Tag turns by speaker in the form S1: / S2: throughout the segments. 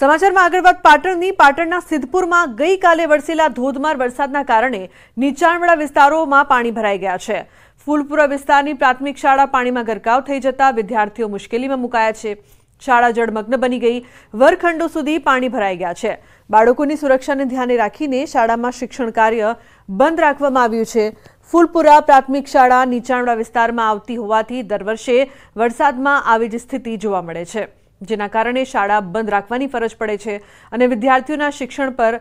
S1: સમાચારમાં આગળ વાત પાટણની પાટણના સિદ્ધપુરમાં ગઈકાલે વરસેલા ધોધમાર વરસાદના કારણે નીચાણવાળા વિસ્તારોમાં પાણી ભરાઈ ગયા છે ફૂલપુરા વિસ્તારની પ્રાથમિક શાળા પાણીમાં ગરકાવ થઈ જતા વિદ્યાર્થીઓ મુશ્કેલીમાં મુકાયા છે શાળા જળમગ્ન બની ગઈ વરખંડો સુધી પાણી ભરાઈ ગયા છે બાળકોની સુરક્ષાને ધ્યાને રાખીને શાળામાં શિક્ષણ કાર્ય બંધ રાખવામાં આવ્યું છે ફૂલપુરા પ્રાથમિક શાળા નીચાણવાળા વિસ્તારમાં આવતી હોવાથી દર વર્ષે વરસાદમાં આવી જ સ્થિતિ જોવા મળે છે જેના કારણે શાળા બંધ રાખવાની ફરજ પડે છે અને વિદ્યાર્થીઓના શિક્ષણ પર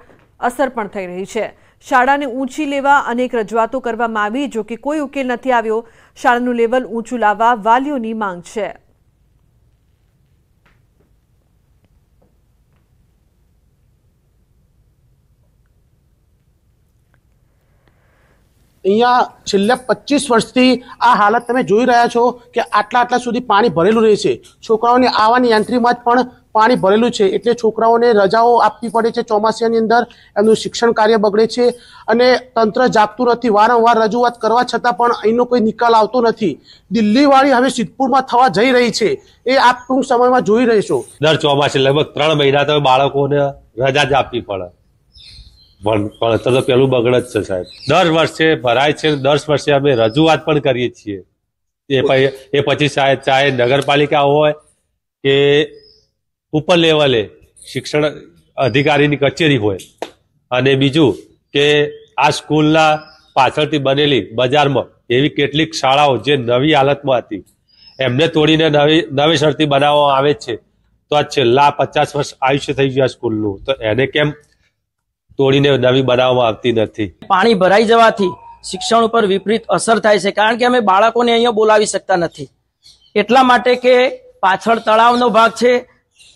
S1: અસર પણ થઈ રહી છે શાળાને ઊંચી લેવા અનેક રજૂઆતો કરવામાં આવી જો કે કોઈ ઉકેલ નથી આવ્યો શાળાનું લેવલ ઊંચું લાવવા વાલીઓની માંગ છે અહીંયા છેલ્લા પચીસ વર્ષથી આ હાલત તમે જોઈ રહ્યા છો કે આટલા આટલા સુધી પાણી ભરેલું રહે છે છોકરાઓની આવવાની યાંત્રીમાં જ પણ પાણી ભરેલું છે એટલે છોકરાઓને રજાઓ આપવી પડે છે ચોમાસાની અંદર એમનું શિક્ષણ કાર્ય બગડે છે અને તંત્ર જાગતું નથી વારંવાર રજૂઆત કરવા છતાં પણ અહીંનો કોઈ નિકાલ આવતો નથી દિલ્હીવાળી હવે સિદ્ધપુરમાં થવા જઈ રહી છે એ આપ ટૂંક સમયમાં જોઈ રહીશો દર ચોમાસે લગભગ ત્રણ મહિના તો બાળકોને રજા જ આપવી પડે ભણતર તો પેલું બગડ જ છે સાહેબ દર વર્ષે ભરાય છે દસ વર્ષે અમે રજૂઆત પણ કરીએ છીએ એ એ પછી ચાહે નગરપાલિકા હોય કે ઉપર લેવલે શિક્ષણ અધિકારીની કચેરી હોય અને બીજું કે આ સ્કૂલના પાછળથી બનેલી બજારમાં એવી કેટલીક શાળાઓ જે નવી હાલતમાં હતી એમને તોડીને નવી નવેસરથી બનાવવામાં આવે છે તો આ છેલ્લા પચાસ વર્ષ આયુષ્ય થઈ ગયું આ સ્કૂલનું તો એને કેમ તોડીને નવી બનાવવામાં આવતી નથી
S2: પાણી ભરાઈ જવાથી શિક્ષણ ઉપર વિપરીત અસર થાય છે કારણ કે અમે બાળકોને અહીંયા બોલાવી શકતા નથી એટલા માટે કે પાછળ તળાવનો ભાગ છે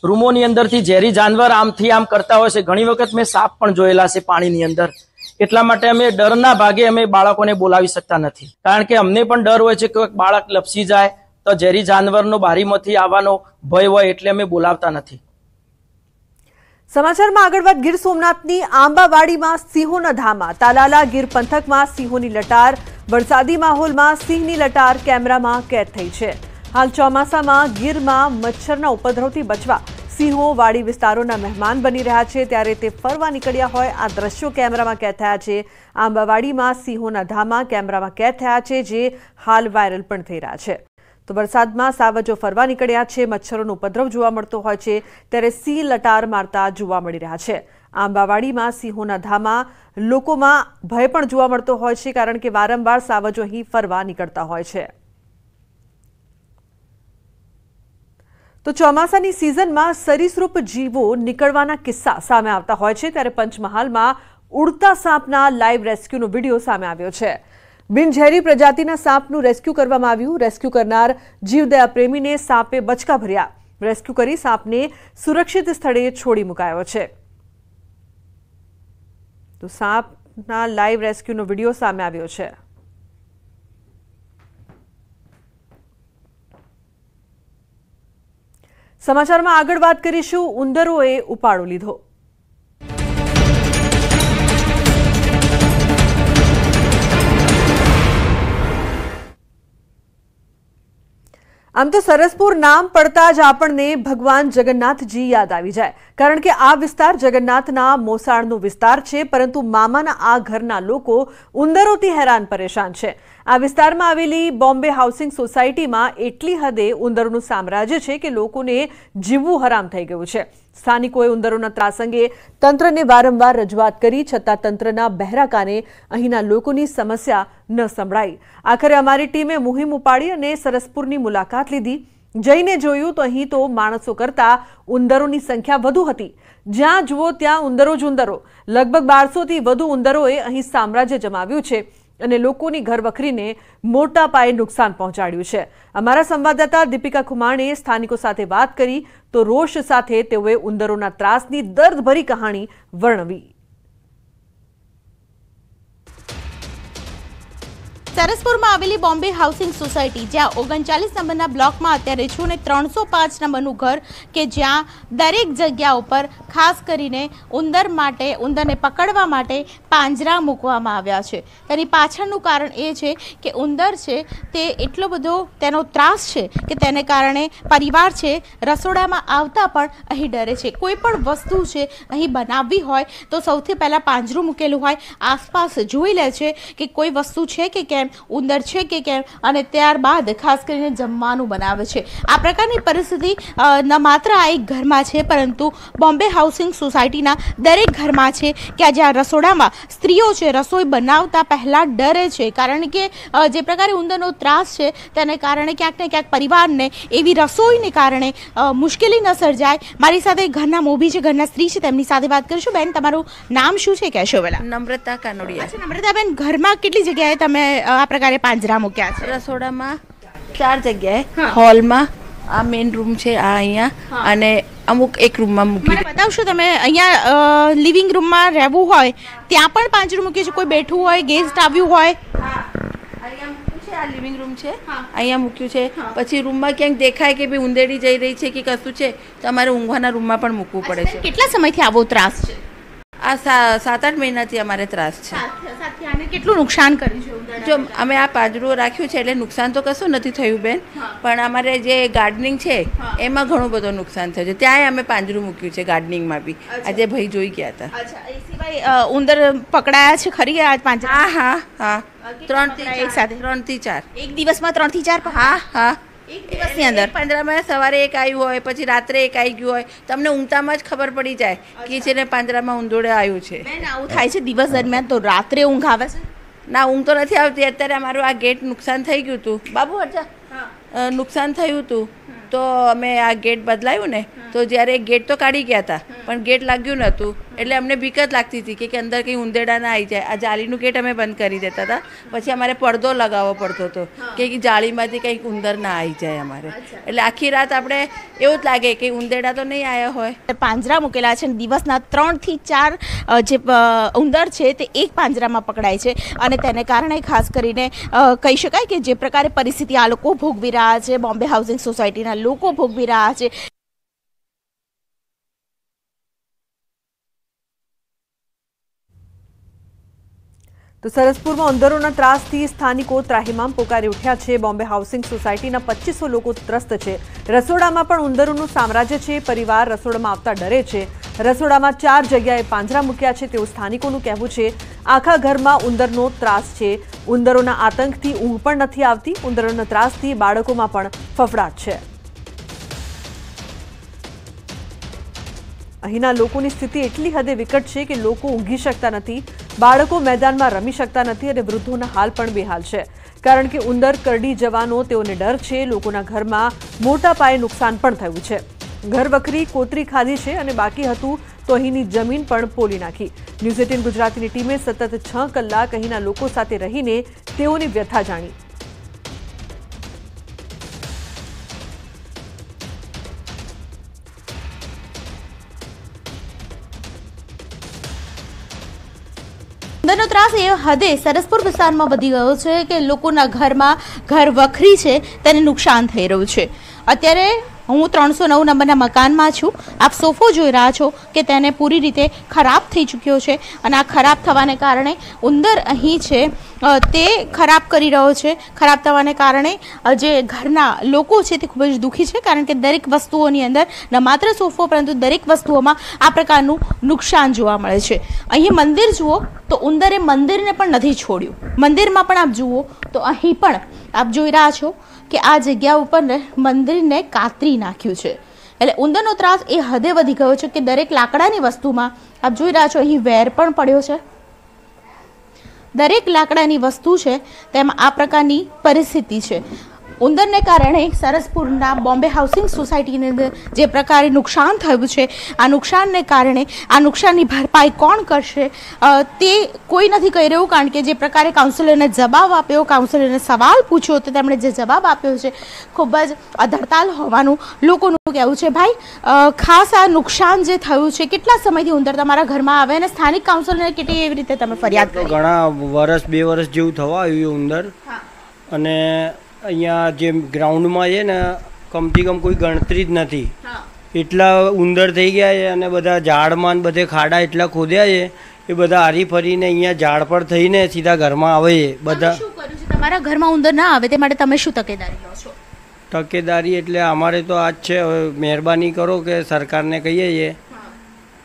S2: રૂમોની અંદરથી ઝેરી જાનવર આમથી આમ કરતા હોય છે ઘણી વખત મેં સાપ પણ જોયેલા છે પાણીની અંદર એટલા માટે અમે ડરના ભાગે અમે બાળકોને બોલાવી શકતા નથી કારણ કે અમને પણ ડર હોય છે કે બાળક લપસી જાય તો ઝેરી જાનવરનો બારીમાંથી આવવાનો ભય હોય એટલે અમે બોલાવતા નથી
S1: સમાચારમાં આગળ વાત ગીર સોમનાથની આંબાવાડીમાં સિંહોના ધામા તાલાલા ગીર પંથકમાં સિંહોની લટાર વરસાદી માહોલમાં સિંહની લટાર કેમેરામાં કેદ થઈ છે હાલ ચોમાસામાં ગીરમાં મચ્છરના ઉપદ્રવથી બચવા સિંહો વાડી વિસ્તારોના મહેમાન બની રહ્યા છે ત્યારે તે ફરવા નીકળ્યા હોય આ દ્રશ્યો કેમેરામાં કેદ થયા છે આંબાવાડીમાં સિંહોના ધામા કેમેરામાં કેદ થયા છે જે હાલ વાયરલ પણ થઈ રહ્યા છે તો વરસાદમાં સાવજો ફરવા નીકળ્યા છે મચ્છરોનો ઉપદ્રવ જોવા મળતો હોય છે ત્યારે સિંહ લટાર મારતા જોવા મળી રહ્યા છે આંબાવાડીમાં સિંહોના ધામા લોકોમાં ભય પણ જોવા મળતો હોય છે કારણ કે વારંવાર સાવજો અહીં ફરવા નીકળતા હોય છે તો ચોમાસાની સિઝનમાં સરીસૃપ જીવો નીકળવાના કિસ્સા સામે આવતા હોય છે ત્યારે પંચમહાલમાં ઉડતા સાપના લાઈવ રેસ્ક્યુનો વિડીયો સામે આવ્યો છે બિનઝેરી પ્રજાતિના સાપનું રેસ્ક્યુ કરવામાં આવ્યું રેસ્ક્યુ કરનાર જીવદયા પ્રેમીને સાપે બચકા ભર્યા રેસ્ક્યુ કરી સાપને સુરક્ષિત સ્થળે છોડી મુકાયો છે તો સાપના લાઈવ રેસ્ક્યુનો વિડીયો સામે આવ્યો છે સમાચારમાં આગળ વાત કરીશું ઉંદરોએ ઉપાડો લીધો આમ તો સરસપુર નામ પડતા જ આપણને ભગવાન જગન્નાથજી યાદ આવી જાય કારણ કે આ વિસ્તાર જગન્નાથના મોસાળનો વિસ્તાર છે પરંતુ મામાના આ ઘરના લોકો ઉંદરોથી હેરાન પરેશાન છે આ વિસ્તારમાં આવેલી બોમ્બે હાઉસિંગ સોસાયટીમાં એટલી હદે ઉંદરોનું સામ્રાજ્ય છે કે લોકોને જીવવું હરામ થઈ ગયું છે સ્થાનિકોએ ઉંદરોના ત્રાસ અંગે તંત્રને વારંવાર રજૂઆત કરી છતાં તંત્રના બહેરા કાને અહીંના લોકોની સમસ્યા ન સંભળાઈ આખરે અમારી ટીમે મુહિમ ઉપાડી અને સરસપુરની મુલાકાત લીધી જઈને જોયું તો અહીં તો માણસો કરતાં ઉંદરોની સંખ્યા વધુ હતી જ્યાં જુઓ ત્યાં ઉંદરો જ ઉંદરો લગભગ બારસોથી વધુ ઉંદરોએ અહીં સામ્રાજ્ય જમાવ્યું છે અને લોકોની ઘર વખરીને મોટા પાયે નુકસાન પહોંચાડ્યું છે અમારા સંવાદદાતા દીપિકા ખુમાણે સ્થાનિકો સાથે વાત કરી તો રોષ સાથે તેઓએ ઉંદરોના ત્રાસની દર્દભરી કહાણી વર્ણવી
S3: સરસપુરમાં આવેલી બોમ્બે હાઉસિંગ સોસાયટી જ્યાં ઓગણચાલીસ નંબરના બ્લોકમાં અત્યારે છું ને ત્રણસો પાંચ નંબરનું ઘર કે જ્યાં દરેક જગ્યા ઉપર ખાસ કરીને ઉંદર માટે ઉંદરને પકડવા માટે પાંજરા મૂકવામાં આવ્યા છે તેની પાછળનું કારણ એ છે કે ઉંદર છે તે એટલો બધો તેનો ત્રાસ છે કે તેને કારણે પરિવાર છે રસોડામાં આવતા પણ અહીં ડરે છે કોઈ પણ વસ્તુ છે અહીં બનાવવી હોય તો સૌથી પહેલાં પાંજરું મૂકેલું હોય આસપાસ જોઈ લે છે કે કોઈ વસ્તુ છે કે કેમ ઉંદર છે કે કેમ અને ત્યારબાદ ખાસ કરીને જમવાનું બનાવે છે આ પ્રકારની પરિસ્થિતિ ન માત્ર આ એક ઘરમાં છે પરંતુ બોમ્બે હાઉસ હાઉસિંગ સોસાયટીના દરેક ઘરમાં છે કે આજે આ રસોડામાં સ્ત્રીઓ છે રસોઈ બનાવતા પહેલાં ડરે છે કારણ કે જે પ્રકારે ઉંદરનો ત્રાસ છે તેને કારણે ક્યાંક ને ક્યાંક પરિવારને એવી રસોઈને કારણે મુશ્કેલી ન સર્જાય મારી સાથે ઘરના મોભી છે ઘરના સ્ત્રી છે તેમની સાથે વાત કરીશું બેન તમારું નામ શું છે કહેશો પેલા
S2: નમ્રતા કાનોડિયા
S3: નમ્રતાબેન ઘરમાં કેટલી જગ્યાએ તમે આ પ્રકારે પાંજરા મૂક્યા છે રસોડામાં ચાર જગ્યાએ હોલમાં આ મેઇન રૂમ છે આ અહીંયા અને અમુક એક રૂમમાં મૂકી બતાવશો તમે અહીંયા લિવિંગ રૂમમાં રહેવું હોય ત્યાં પણ પાંચ રૂમ મૂક્યું છે કોઈ બેઠું હોય ગેસ્ટ આવ્યું હોય
S2: આ લિવિંગ રૂમ છે અહીંયા મૂક્યું છે પછી રૂમમાં ક્યાંક દેખાય કે ભાઈ ઉંદેડી જઈ રહી છે કે કશું છે તો અમારે ઊંઘવાના રૂમમાં પણ મૂકવું પડે છે કેટલા સમયથી આવો ત્રાસ છે આ સાત આઠ મહિનાથી અમારે ત્રાસ છે કેટલું નુકસાન કર્યું જો અમે આ પાંજરું રાખ્યું છે એટલે નુકસાન તો કશું નથી થયું બેન પણ અમારે જે ગાર્ડનિંગ છે એમાં ઘણું બધું નુકસાન થયું છે ત્યાંય અમે પાંજરું મૂક્યું છે ગાર્ડનિંગમાં બી આજે ભાઈ જોઈ ગયા
S3: હતા ઉંદર
S2: પકડાયા છે ખરી આ પાંજરા હા હા હા ત્રણ થી એક સાથે ત્રણ થી ચાર એક દિવસમાં ત્રણ થી ચાર હા હા એક દિવસની અંદર પાંદરામાં સવારે એક આવ્યું હોય પછી રાત્રે એક આવી ગયું હોય તમને ઊંઘતામાં જ ખબર પડી જાય કે છે ને પાંજરામાં ઊંધોડે આવ્યું છે બેન આવું થાય છે દિવસ દરમિયાન તો રાત્રે ઊંઘ આવે છે ના ઊંઘ તો નથી આવતી અત્યારે અમારું આ ગેટ નુકસાન થઈ ગયું હતું બાબુ અચ્છા નુકસાન થયું હતું તો અમે આ ગેટ બદલાયું ને તો જ્યારે ગેટ તો કાઢી ગયા હતા પણ ગેટ લાગ્યું નહોતું એટલે અમને બીક જ લાગતી હતી કે અંદર કંઈ ઉંદેડા ના આવી જાય આ જાળીનું ગેટ અમે બંધ કરી દેતા હતા પછી અમારે પડદો લગાવવો પડતો હતો કે જાળીમાંથી કંઈક
S3: ઉંદર ના આવી જાય અમારે એટલે આખી રાત આપણે એવું જ લાગે કે ઉંદેડા તો નહીં આવ્યા હોય પાંજરા મૂકેલા છે દિવસના ત્રણથી ચાર જે ઉંદર છે તે એક પાંજરામાં પકડાય છે અને તેને કારણે ખાસ કરીને કહી શકાય કે જે પ્રકારે પરિસ્થિતિ આ લોકો ભોગવી રહ્યા છે બોમ્બે હાઉસિંગ સોસાયટીના લોકો ભોગવી રહ્યા છે
S1: તો સરસપુરમાં ઉંદરોના ત્રાસથી સ્થાનિકો ત્રાહિમામ પોકારી ઉઠ્યા છે બોમ્બે હાઉસિંગ સોસાયટીના પચીસો લોકો ત્રસ્ત છે રસોડામાં પણ ઉંદરોનું સામ્રાજ્ય છે પરિવાર રસોડામાં આવતા ડરે છે રસોડામાં ચાર જગ્યાએ પાંજરા મૂક્યા છે તેવું સ્થાનિકોનું કહેવું છે આખા ઘરમાં ઉંદરનો ત્રાસ છે ઉંદરોના આતંકથી ઊંઘ પણ નથી આવતી ઉંદરોના ત્રાસથી બાળકોમાં પણ ફફડાટ છે અહીંના લોકોની સ્થિતિ એટલી હદે વિકટ છે કે લોકો ઊંઘી શકતા નથી બાળકો મેદાનમાં રમી શકતા નથી અને વૃદ્ધોના હાલ પણ બેહાલ છે કારણ કે ઉંદર કરડી જવાનો તેઓને ડર છે લોકોના ઘરમાં મોટા પાયે નુકસાન પણ થયું છે ઘરવખરી કોતરી ખાધી છે અને બાકી હતું તો અહીંની જમીન પણ પોલી નાખી ન્યૂઝ એટીન ગુજરાતીની ટીમે સતત છ કલાક અહીંના લોકો સાથે રહીને તેઓની વ્યથા જાણી
S3: જેનો ત્રાસ એ હદે સરસપુર વિસ્તારમાં વધી ગયો છે કે લોકોના ઘરમાં ઘર વખરી છે તેને નુકસાન થઈ રહ્યું છે અત્યારે હું ત્રણસો નવ નંબરના મકાનમાં છું આપ સોફો જોઈ રહ્યા છો કે તેને પૂરી રીતે ખરાબ થઈ ચૂક્યો છે અને આ ખરાબ થવાને કારણે ઉંદર અહીં છે તે ખરાબ કરી રહ્યો છે ખરાબ થવાને કારણે જે ઘરના લોકો છે તે ખૂબ જ દુઃખી છે કારણ કે દરેક વસ્તુઓની અંદર ન માત્ર સોફો પરંતુ દરેક વસ્તુઓમાં આ પ્રકારનું નુકસાન જોવા મળે છે અહીં મંદિર જુઓ તો ઉંદરે મંદિરને પણ નથી છોડ્યું મંદિરમાં પણ આપ જુઓ તો અહીં પણ આપ જોઈ રહ્યા છો કે આ જગ્યા ઉપર મંદિરને કાતરી નાખ્યું છે એટલે ઉંદરનો ત્રાસ એ હદે વધી ગયો છે કે દરેક લાકડાની વસ્તુમાં આપ જોઈ રહ્યા છો અહીં વેર પણ પડ્યો છે દરેક લાકડાની વસ્તુ છે તેમાં આ પ્રકારની પરિસ્થિતિ છે ઉંદરને કારણે સરસપુરના બોમ્બે હાઉસિંગ સોસાયટીની અંદર જે પ્રકારે નુકસાન થયું છે આ નુકસાનને કારણે આ નુકસાનની ભરપાઈ કોણ કરશે તે કોઈ નથી કહી રહ્યું કારણ કે જે પ્રકારે કાઉન્સિલરને જવાબ આપ્યો કાઉન્સિલરને સવાલ પૂછ્યો તો તેમણે જે જવાબ આપ્યો છે ખૂબ જ અધડતાલ હોવાનું લોકોનું કહેવું છે ભાઈ ખાસ આ નુકસાન જે થયું છે કેટલા સમયથી ઉંદર તમારા ઘરમાં આવે અને સ્થાનિક કાઉન્સિલરને કેટલી એવી રીતે તમે ફરિયાદ
S2: ઘણા વર્ષ બે વર્ષ જેવું થવા આવ્યું ઉંદર અને અહીંયા જે ગ્રાઉન્ડમાં છે ને કમથી કમ કોઈ ગણતરી જ નથી એટલા ઉંદર થઈ ગયા છે અને બધા ઝાડમાં બધે ખાડા એટલા ખોદ્યા છે એ બધા હારી ફરીને અહીંયા ઝાડ પર થઈને સીધા ઘરમાં આવે છે બધા
S3: તમારા ઘરમાં ઉંદર ના આવે તે માટે તમે શું તકેદારી લો છો
S2: તકેદારી એટલે અમારે તો આ જ છે હવે મહેરબાની કરો કે સરકારને કહીએ છીએ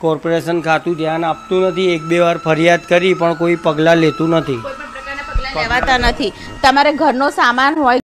S2: કોર્પોરેશન ખાતું ધ્યાન આપતું નથી એક બે વાર ફરિયાદ કરી પણ કોઈ પગલાં લેતું નથી
S3: લેવાતા નથી તમારે ઘરનો સામાન હોય